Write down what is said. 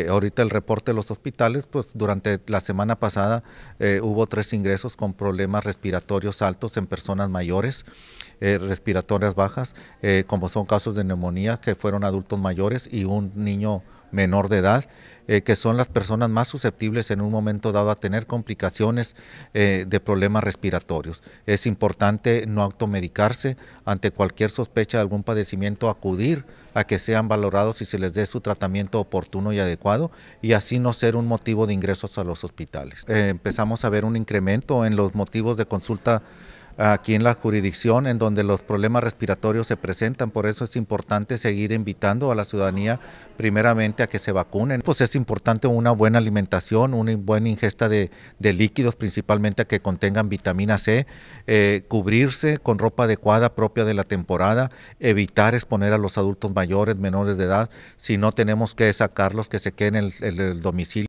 Eh, ahorita el reporte de los hospitales, pues durante la semana pasada eh, hubo tres ingresos con problemas respiratorios altos en personas mayores, eh, respiratorias bajas, como son casos de neumonía que fueron adultos mayores y un niño menor de edad, eh, que son las personas más susceptibles en un momento dado a tener complicaciones eh, de problemas respiratorios. Es importante no automedicarse ante cualquier sospecha de algún padecimiento, acudir a que sean valorados y se les dé su tratamiento oportuno y adecuado y así no ser un motivo de ingresos a los hospitales. Eh, empezamos a ver un incremento en los motivos de consulta aquí en la jurisdicción en donde los problemas respiratorios se presentan. Por eso es importante seguir invitando a la ciudadanía primeramente a que se vacunen. Pues es importante una buena alimentación, una buena ingesta de, líquidos, principalmente que contengan vitamina C, eh, cubrirse con ropa adecuada propia de la temporada, evitar exponer a los adultos mayores, menores de edad, si no tenemos que sacarlos, que se queden en el domicilio.